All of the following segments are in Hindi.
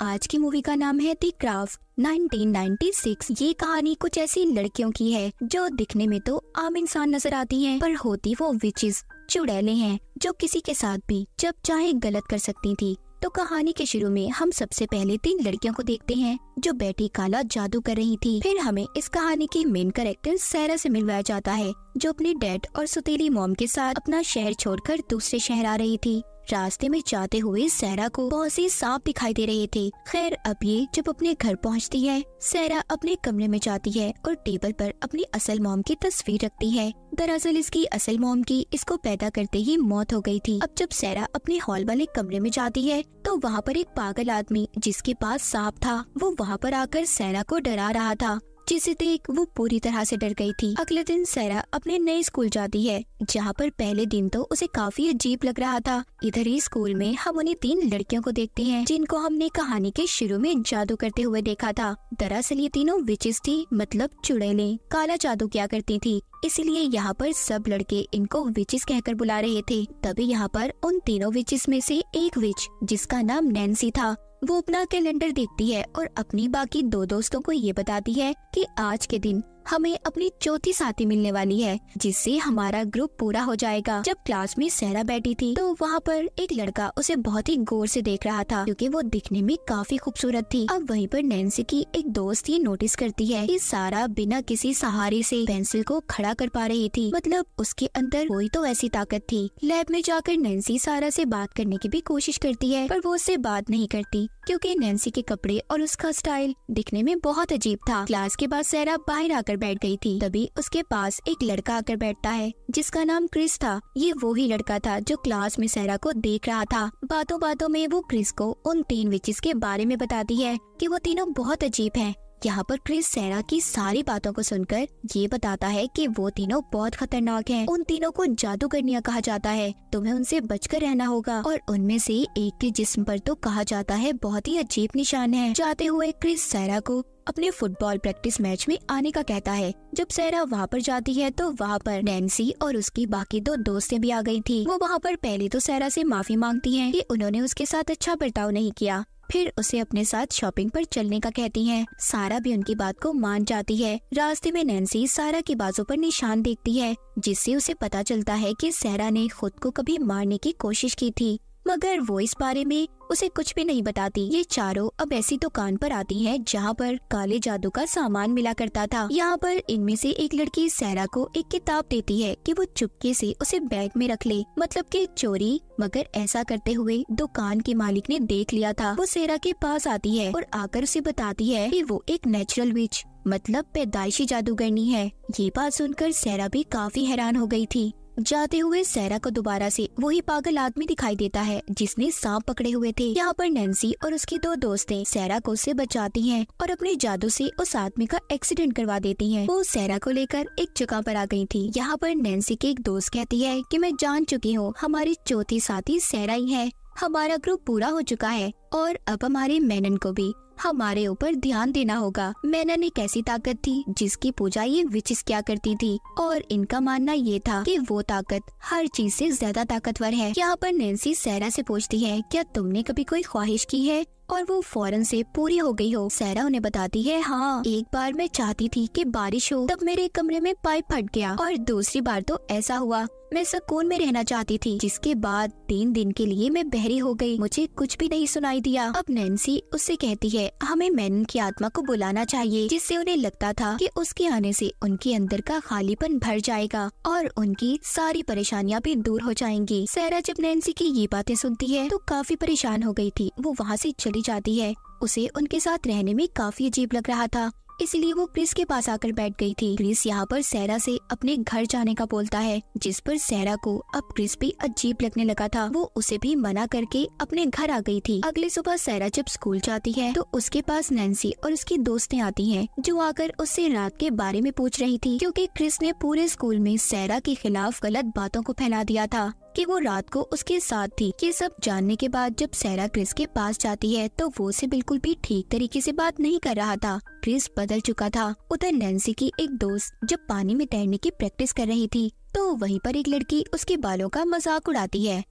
आज की मूवी का नाम है दी क्राफ्ट 1996 ये कहानी कुछ ऐसी लड़कियों की है जो दिखने में तो आम इंसान नजर आती हैं पर होती वो विचेस चुड़ैले हैं जो किसी के साथ भी जब चाहे गलत कर सकती थी तो कहानी के शुरू में हम सबसे पहले तीन लड़कियों को देखते हैं जो बैठी काला जादू कर रही थी फिर हमें इस कहानी की मेन करेक्टर सैरा से मिलवाया जाता है जो अपने डैड और सुतीली मोम के साथ अपना शहर छोड़कर दूसरे शहर आ रही थी रास्ते में जाते हुए सहरा को बहुत से सांप दिखाई दे रहे थे खैर अब ये जब अपने घर पहुंचती है सहरा अपने कमरे में जाती है और टेबल पर अपनी असल मोम की तस्वीर रखती है दरअसल इसकी असल मोम की इसको पैदा करते ही मौत हो गई थी अब जब सहरा अपने हॉल वाले कमरे में जाती है तो वहाँ पर एक पागल आदमी जिसके पास सांप था वो वहाँ पर आकर सहरा को डरा रहा था जिसे देख वो पूरी तरह से डर गई थी अगले दिन सैरा अपने नए स्कूल जाती है जहाँ पर पहले दिन तो उसे काफी अजीब लग रहा था इधर ही स्कूल में हम उन्हें तीन लड़कियों को देखते हैं जिनको हमने कहानी के शुरू में जादू करते हुए देखा था दरअसल ये तीनों विचिस थी मतलब चुड़ैले काला जादू क्या करती थी इसीलिए यहाँ पर सब लड़के इनको विचिस कहकर बुला रहे थे तभी यहाँ पर उन तीनों विचिस में से एक विच जिसका नाम नैन्सी था वो अपना कैलेंडर देखती है और अपनी बाकी दो दोस्तों को ये बताती है कि आज के दिन हमें अपनी चौथी साथी मिलने वाली है जिससे हमारा ग्रुप पूरा हो जाएगा जब क्लास में सहरा बैठी थी तो वहाँ पर एक लड़का उसे बहुत ही गौर से देख रहा था क्योंकि वो दिखने में काफी खूबसूरत थी अब वहीं पर नैन्सी की एक दोस्त ये नोटिस करती है कि सारा बिना किसी सहारे से पेंसिल को खड़ा कर पा रही थी मतलब उसके अंदर कोई तो ऐसी ताकत थी लैब में जाकर नैन्सी सारा से बात करने की भी कोशिश करती है पर वो उससे बात नहीं करती क्योंकि नैन्सी के कपड़े और उसका स्टाइल दिखने में बहुत अजीब था क्लास के बाद सहरा बाहर आकर आकर बैठ गई थी तभी उसके पास एक लड़का आकर बैठता है जिसका नाम क्रिस था ये वो ही लड़का था जो क्लास में सहरा को देख रहा था बातों बातों में वो क्रिस को उन तीन विचिस के बारे में बताती है कि वो तीनों बहुत अजीब हैं यहाँ पर क्रिस सेना की सारी बातों को सुनकर ये बताता है कि वो तीनों बहुत खतरनाक हैं। उन तीनों को जादूगरनिया कहा जाता है तुम्हें उनसे बचकर रहना होगा और उनमें से एक के जिस्म पर तो कहा जाता है बहुत ही अजीब निशान है जाते हुए क्रिस सैरा को अपने फुटबॉल प्रैक्टिस मैच में आने का कहता है जब सैरा वहाँ पर जाती है तो वहाँ पर नैन्सी और उसकी बाकी दो दोस्तें भी आ गई थी वो वहाँ पर पहले तो सैरा से माफी मांगती हैं कि उन्होंने उसके साथ अच्छा बर्ताव नहीं किया फिर उसे अपने साथ शॉपिंग पर चलने का कहती हैं। सारा भी उनकी बात को मान जाती है रास्ते में नैन्सी सारा के बाजू पर निशान देखती है जिससे उसे पता चलता है कि सहरा ने खुद को कभी मारने की कोशिश की थी मगर वो इस बारे में उसे कुछ भी नहीं बताती ये चारों अब ऐसी दुकान पर आती हैं जहाँ पर काले जादू का सामान मिला करता था यहाँ पर इनमें से एक लड़की सहरा को एक किताब देती है कि वो चुपके से उसे बैग में रख ले मतलब कि चोरी मगर ऐसा करते हुए दुकान के मालिक ने देख लिया था वो सहरा के पास आती है और आकर उसे बताती है की वो एक नेचुरल विच मतलब पैदाइशी जादूगरनी है ये बात सुनकर सहरा भी काफी हैरान हो गई थी जाते हुए सैरा को दोबारा से वही पागल आदमी दिखाई देता है जिसने सांप पकड़े हुए थे यहाँ पर नैन्सी और उसकी दो दोस्तें सैरा को उससे बचाती हैं और अपने जादू से उस आदमी का एक्सीडेंट करवा देती हैं। वो सैरा को लेकर एक जगह पर आ गई थी यहाँ पर नैन्सी की एक दोस्त कहती है कि मैं जान चुकी हूँ हमारी चौथी साथी सैरा ही है हमारा ग्रुप पूरा हो चुका है और अब हमारे मेनन को भी हमारे ऊपर ध्यान देना होगा मेनन एक ऐसी ताकत थी जिसकी पूजा ये विचिस क्या करती थी और इनका मानना ये था कि वो ताकत हर चीज से ज्यादा ताकतवर है यहाँ पर नैन्सी सैरा से पूछती है क्या तुमने कभी कोई ख्वाहिश की है और वो फौरन से पूरी हो गई हो सैरा उन्हें बताती है हाँ एक बार मैं चाहती थी कि बारिश हो तब मेरे कमरे में पाइप फट गया और दूसरी बार तो ऐसा हुआ मैं सुकून में रहना चाहती थी जिसके बाद तीन दिन के लिए मैं बहरी हो गई मुझे कुछ भी नहीं सुनाई दिया अब नैन्सी उससे कहती है हमें मैन की आत्मा को बुलाना चाहिए जिससे उन्हें लगता था कि उसके आने से उनके अंदर का खालीपन भर जाएगा और उनकी सारी परेशानियां भी दूर हो जाएंगी सहरा जब नैन्सी की ये बातें सुनती है तो काफी परेशान हो गयी थी वो वहाँ ऐसी चली जाती है उसे उनके साथ रहने में काफी अजीब लग रहा था इसलिए वो क्रिस के पास आकर बैठ गई थी क्रिस यहाँ पर सहरा से अपने घर जाने का बोलता है जिस पर सहरा को अब क्रिस भी अजीब लगने लगा था वो उसे भी मना करके अपने घर आ गई थी अगली सुबह सहरा जब स्कूल जाती है तो उसके पास नैन्सी और उसकी दोस्तें आती है जो आकर उससे रात के बारे में पूछ रही थी क्यूँकी क्रिस ने पूरे स्कूल में सहरा के खिलाफ गलत बातों को फैला दिया था कि वो रात को उसके साथ थी ये सब जानने के बाद जब सैरा क्रिस के पास जाती है तो वो उसे बिल्कुल भी ठीक तरीके से बात नहीं कर रहा था क्रिस बदल चुका था उधर नैन्सी की एक दोस्त जब पानी में तैरने की प्रैक्टिस कर रही थी तो वहीं पर एक लड़की उसके बालों का मजाक उड़ाती है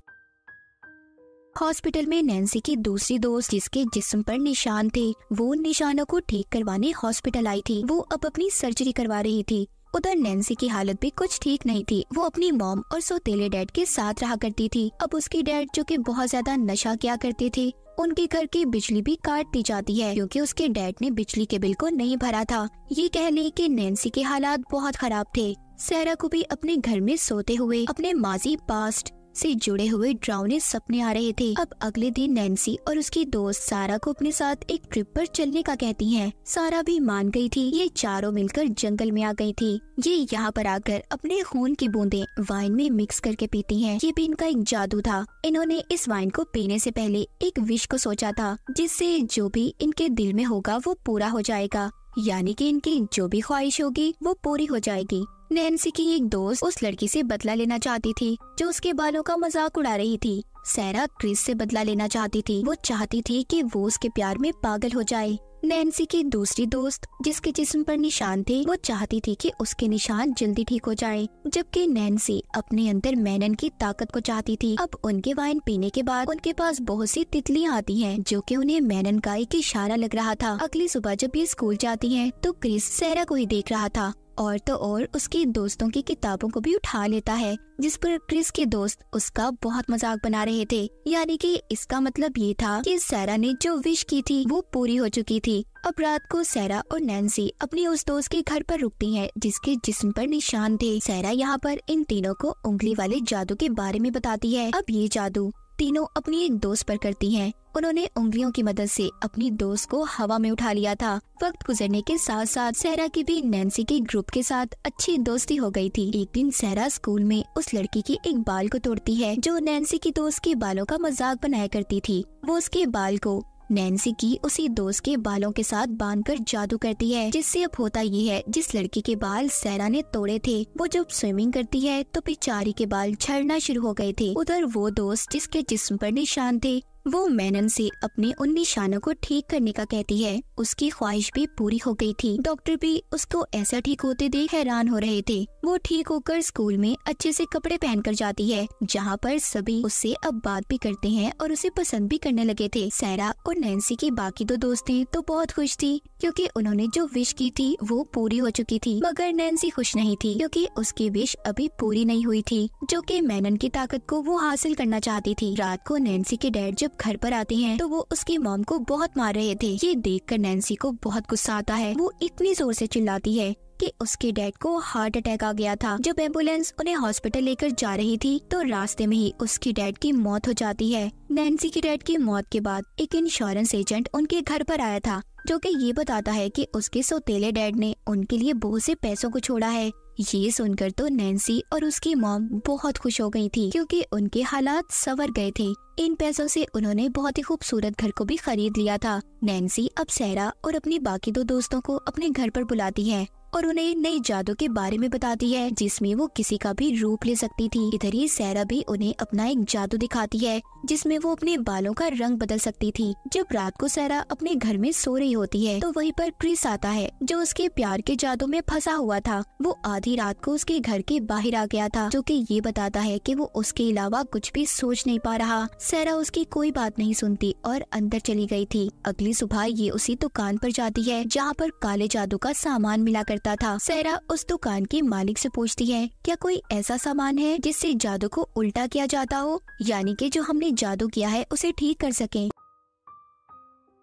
हॉस्पिटल में नैन्सी की दूसरी दोस्त जिसके जिस्म पर निशान थे वो निशानों को ठीक करवाने हॉस्पिटल आई थी वो अब अपनी सर्जरी करवा रही थी उधर नैन्सी की हालत भी कुछ ठीक नहीं थी वो अपनी मॉम और सोतेले डैड के साथ रहा करती थी अब उसके डैड जो कि बहुत ज्यादा नशा किया करते थे उनके घर की बिजली भी काट दी जाती है क्योंकि उसके डैड ने बिजली के बिल को नहीं भरा था ये कह ले की नैन्सी के हालात बहुत खराब थे सहरा को भी अपने घर में सोते हुए अपने माजी पास्ट से जुड़े हुए ड्राउने सपने आ रहे थे अब अगले दिन नैन्सी और उसकी दोस्त सारा को अपने साथ एक ट्रिप पर चलने का कहती हैं। सारा भी मान गई थी ये चारों मिलकर जंगल में आ गई थी ये यहाँ पर आकर अपने खून की बूंदे वाइन में मिक्स करके पीती हैं। ये भी इनका एक जादू था इन्होंने इस वाइन को पीने से पहले एक विश को सोचा था जिससे जो भी इनके दिल में होगा वो पूरा हो जाएगा यानी कि इनकी जो भी ख्वाहिश होगी वो पूरी हो जाएगी नैन्सी की एक दोस्त उस लड़की से बदला लेना चाहती थी जो उसके बालों का मजाक उड़ा रही थी सैरा क्रिस से बदला लेना चाहती थी वो चाहती थी कि वो उसके प्यार में पागल हो जाए नैन्सी की दूसरी दोस्त जिसके जिस्म पर निशान थे वो चाहती थी कि उसके निशान जल्दी ठीक हो जाएं, जबकि नैन्सी अपने अंदर मैनन की ताकत को चाहती थी अब उनके वाइन पीने के बाद उनके पास बहुत सी तितलियां आती हैं, जो कि उन्हें मैनन का एक इशारा लग रहा था अगली सुबह जब ये स्कूल जाती हैं, तो क्रिस सहरा को ही देख रहा था और तो और उसके दोस्तों की किताबों को भी उठा लेता है जिस पर क्रिस के दोस्त उसका बहुत मजाक बना रहे थे यानी कि इसका मतलब ये था कि सैरा ने जो विश की थी वो पूरी हो चुकी थी अब रात को सैरा और नैन्सी अपनी उस दोस्त के घर पर रुकती हैं जिसके जिस्म पर निशान थे सैरा यहाँ पर इन तीनों को उंगली वाले जादू के बारे में बताती है अब ये जादू तीनों अपनी एक दोस्त पर करती हैं। उन्होंने उंगलियों की मदद से अपनी दोस्त को हवा में उठा लिया था वक्त गुजरने के साथ साथ सहरा की भी नैन्सी के ग्रुप के साथ अच्छी दोस्ती हो गई थी एक दिन सहरा स्कूल में उस लड़की के एक बाल को तोड़ती है जो नैन्सी की दोस्त के बालों का मजाक बनाया करती थी वो उसके बाल को नैन्सी की उसी दोस्त के बालों के साथ बांध कर जादू करती है जिससे अब होता ये है जिस लड़की के बाल सैरा ने तोड़े थे वो जब स्विमिंग करती है तो पिचारी के बाल झड़ना शुरू हो गए थे उधर वो दोस्त जिसके जिस्म पर निशान थे वो मैनन से अपने उन निशानों को ठीक करने का कहती है उसकी ख्वाहिश भी पूरी हो गई थी डॉक्टर भी उसको ऐसा ठीक होते देख हैरान हो रहे थे वो ठीक होकर स्कूल में अच्छे से कपड़े पहनकर जाती है जहाँ पर सभी उससे अब बात भी करते हैं और उसे पसंद भी करने लगे थे सैरा और नैन्सी की बाकी दो दोस्तें तो बहुत खुश थी क्योंकि उन्होंने जो विश की थी वो पूरी हो चुकी थी मगर नैन्सी खुश नहीं थी क्योंकि उसकी विश अभी पूरी नहीं हुई थी जो कि मैनन की ताकत को वो हासिल करना चाहती थी रात को नैन्सी के डैड जब जब घर पर आते हैं तो वो उसके मॉम को बहुत मार रहे थे ये देख कर नैन्सी को बहुत गुस्सा आता है वो इतनी जोर से चिल्लाती है कि उसके डैड को हार्ट अटैक आ गया था जब एम्बुलेंस उन्हें हॉस्पिटल लेकर जा रही थी तो रास्ते में ही उसके डैड की मौत हो जाती है नैन्सी के डैड की मौत के बाद एक इंश्योरेंस एजेंट उनके घर पर आया था जो कि ये बताता है कि उसके सौतेले डैड ने उनके लिए बहुत से पैसों को छोड़ा है ये सुनकर तो नैन्सी और उसकी मॉम बहुत खुश हो गई थी क्योंकि उनके हालात सवर गए थे इन पैसों से उन्होंने बहुत ही खूबसूरत घर को भी खरीद लिया था नैन्सी अब सहरा और अपने बाकी दो दोस्तों को अपने घर पर बुलाती है और उन्हें नए जादू के बारे में बताती है जिसमें वो किसी का भी रूप ले सकती थी इधर ही सैरा भी उन्हें अपना एक जादू दिखाती है जिसमें वो अपने बालों का रंग बदल सकती थी जब रात को सैरा अपने घर में सो रही होती है तो वहीं पर क्रिस आता है जो उसके प्यार के जादू में फंसा हुआ था वो आधी रात को उसके घर के बाहर आ गया था जो कि ये बताता है कि वो उसके अलावा कुछ भी सोच नहीं पा रहा सैरा उसकी कोई बात नहीं सुनती और अंदर चली गई थी अगली सुबह ये उसी दुकान पर जाती है जहाँ पर काले जादू का सामान मिला करता था सहरा उस दुकान के मालिक से पूछती है क्या कोई ऐसा सामान है जिससे जादू को उल्टा किया जाता हो यानी कि जो हमने जादू किया है उसे ठीक कर सके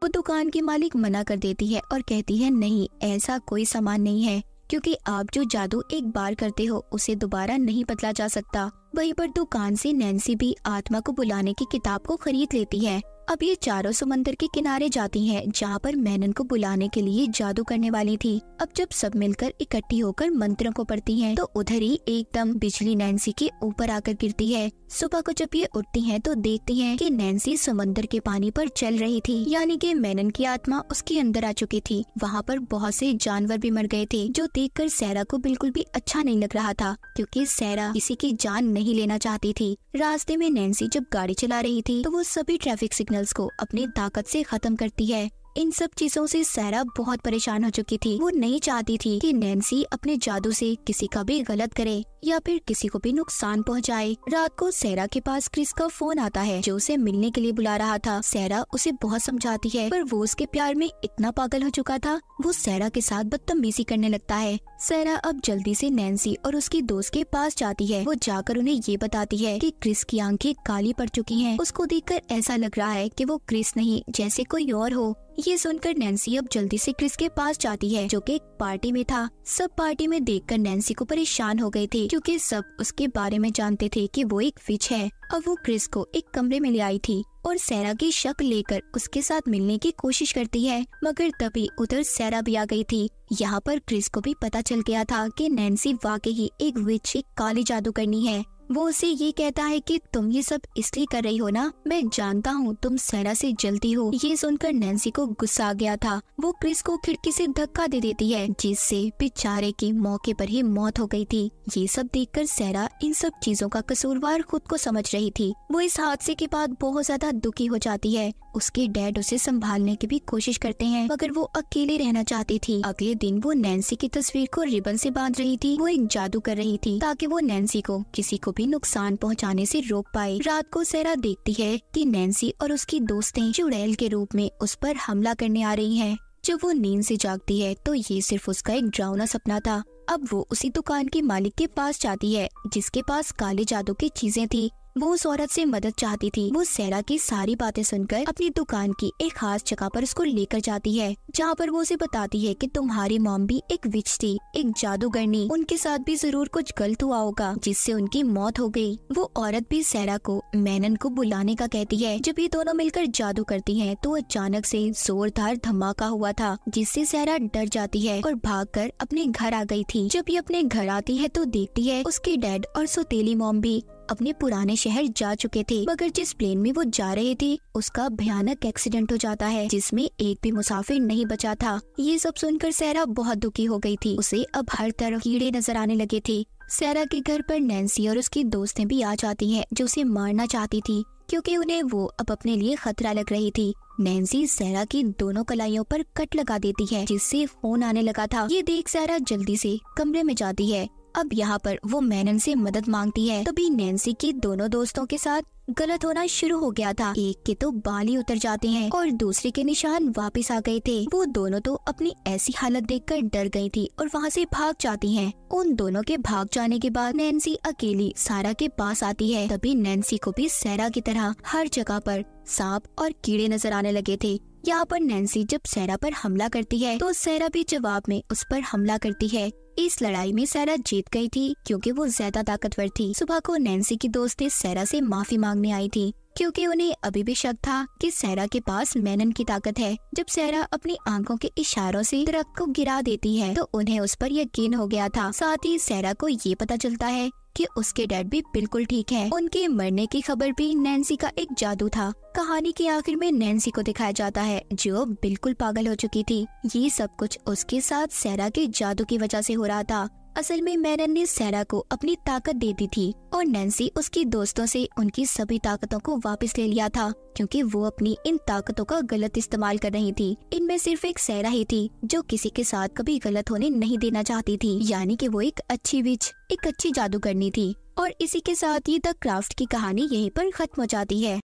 वो दुकान की मालिक मना कर देती है और कहती है नहीं ऐसा कोई सामान नहीं है क्योंकि आप जो जादू एक बार करते हो उसे दोबारा नहीं बदला जा सकता वहीं पर दुकान से नैन्सी भी आत्मा को बुलाने की किताब को खरीद लेती है अब ये चारों समंदर के किनारे जाती हैं जहाँ पर मैनन को बुलाने के लिए जादू करने वाली थी अब जब सब मिलकर इकट्ठी होकर मंत्रों को पढ़ती हैं तो उधर ही एकदम बिजली नैन्सी के ऊपर आकर गिरती है सुबह को जब ये उठती हैं तो देखती हैं कि नैन्सी समंदर के पानी पर चल रही थी यानी कि मैनन की आत्मा उसके अंदर आ चुकी थी वहाँ पर बहुत से जानवर भी मर गए थे जो कर सैरा को बिल्कुल भी अच्छा नहीं लग रहा था क्यूँकी सैरा किसी की जान नहीं लेना चाहती थी रास्ते में नैन्सी जब गाड़ी चला रही थी तो वो सभी ट्रैफिक सिग्नल क्रिमिनल्स को अपनी ताकत से खत्म करती है इन सब चीजों से सैरा बहुत परेशान हो चुकी थी वो नहीं चाहती थी कि नैन्सी अपने जादू से किसी का भी गलत करे या फिर किसी को भी नुकसान पहुंचाए। रात को सैरा के पास क्रिस का फोन आता है जो उसे मिलने के लिए बुला रहा था सैरा उसे बहुत समझाती है पर वो उसके प्यार में इतना पागल हो चुका था वो सैरा के साथ बदतमीजी करने लगता है सैरा अब जल्दी से नैन्सी और उसकी दोस्त के पास जाती है वो जाकर उन्हें ये बताती है कि क्रिस की आंखें काली पड़ चुकी हैं। उसको देखकर ऐसा लग रहा है कि वो क्रिस नहीं जैसे कोई और हो ये सुनकर नैन्सी अब जल्दी से क्रिस के पास जाती है जो कि एक पार्टी में था सब पार्टी में देखकर नैन्सी को परेशान हो गए थे क्योंकि सब उसके बारे में जानते थे कि वो एक विच है अब वो क्रिस को एक कमरे में ले आई थी और सैरा की शक लेकर उसके साथ मिलने की कोशिश करती है मगर तभी उधर सैरा भी आ गई थी यहाँ पर क्रिस को भी पता चल गया था कि नैन्सी वाकई ही एक विच एक काली जादू करनी है वो उसे ये कहता है कि तुम ये सब इसलिए कर रही हो ना मैं जानता हूँ तुम सैना से जलती हो ये सुनकर नैन्सी को गुस्सा आ गया था वो क्रिस को खिड़की से धक्का दे देती है जिससे बेचारे की मौके पर ही मौत हो गई थी ये सब देखकर सैरा इन सब चीजों का कसूरवार खुद को समझ रही थी वो इस हादसे के बाद बहुत ज्यादा दुखी हो जाती है उसके डैड उसे संभालने की भी कोशिश करते हैं मगर वो अकेले रहना चाहती थी अगले दिन वो नैन्सी की तस्वीर को रिबन से बांध रही थी वो एक जादू कर रही थी ताकि वो नैन्सी को किसी को भी नुकसान पहुंचाने से रोक पाए रात को सहरा देखती है कि नैन्सी और उसकी दोस्तें चुड़ैल के रूप में उस पर हमला करने आ रही है जब वो नींद से जागती है तो ये सिर्फ उसका एक डरावना सपना था अब वो उसी दुकान के मालिक के पास जाती है जिसके पास काले जादू की चीजें थी वो उस औरत से मदद चाहती थी वो सैरा की सारी बातें सुनकर अपनी दुकान की एक खास जगह पर उसको लेकर जाती है जहाँ पर वो उसे बताती है कि तुम्हारी मॉम भी एक विच थी एक जादूगरनी उनके साथ भी जरूर कुछ गलत हुआ होगा जिससे उनकी मौत हो गयी वो औरत भी सैरा को मैनन को बुलाने का कहती है जब ये दोनों मिलकर जादू करती है तो अचानक से जोरदार धमाका हुआ था जिससे सैरा डर जाती है और कर अपने घर आ गई थी जब ये अपने घर आती है तो देखती है उसकी डैड और सोतेली मॉम भी अपने पुराने शहर जा चुके थे मगर जिस प्लेन में वो जा रहे थे उसका भयानक एक्सीडेंट हो जाता है जिसमें एक भी मुसाफिर नहीं बचा था ये सब सुनकर सहरा बहुत दुखी हो गई थी उसे अब हर तरफ कीड़े नजर आने लगे थे सैरा के घर पर नैन्सी और उसकी दोस्तें भी आ जाती हैं जो उसे मारना चाहती थी क्योंकि उन्हें वो अब अपने लिए खतरा लग रही थी नैन्सी सैरा की दोनों कलाइयों पर कट लगा देती है जिससे फोन आने लगा था ये देख सैरा जल्दी से कमरे में जाती है अब यहाँ पर वो मैनन से मदद मांगती है तभी नैन्सी के दोनों दोस्तों के साथ गलत होना शुरू हो गया था एक के तो बाली उतर जाते हैं और दूसरे के निशान वापस आ गए थे वो दोनों तो अपनी ऐसी हालत देखकर डर गई थी और वहाँ से भाग जाती हैं। उन दोनों के भाग जाने के बाद नैन्सी अकेली सारा के पास आती है तभी नैन्सी को भी सैरा की तरह हर जगह पर सांप और कीड़े नजर आने लगे थे यहाँ पर नैन्सी जब सैरा पर हमला करती है तो सैरा भी जवाब में उस पर हमला करती है इस लड़ाई में सैरा जीत गई थी क्योंकि वो ज्यादा ताकतवर थी सुबह को नैन्सी की दोस्तें सैरा से माफी मांगने आई थी क्योंकि उन्हें अभी भी शक था कि सैरा के पास मैनन की ताकत है जब सैरा अपनी आंखों के इशारों से दरख्त को गिरा देती है तो उन्हें उस पर यकीन हो गया था साथ ही सैरा को ये पता चलता है कि उसके डैड भी बिल्कुल ठीक हैं। उनके मरने की खबर भी नैन्सी का एक जादू था कहानी के आखिर में नैन्सी को दिखाया जाता है जो बिल्कुल पागल हो चुकी थी ये सब कुछ उसके साथ सैरा के जादू की वजह से हो रहा था असल में मैरन ने सैरा को अपनी ताकत दे दी थी और नैन्सी उसकी दोस्तों से उनकी सभी ताकतों को वापस ले लिया था क्योंकि वो अपनी इन ताकतों का गलत इस्तेमाल कर रही थी इनमें सिर्फ एक सैरा ही थी जो किसी के साथ कभी गलत होने नहीं देना चाहती थी यानी कि वो एक अच्छी विच एक अच्छी जादूगरनी थी और इसी के साथ ये द क्राफ्ट की कहानी यहीं पर खत्म हो जाती है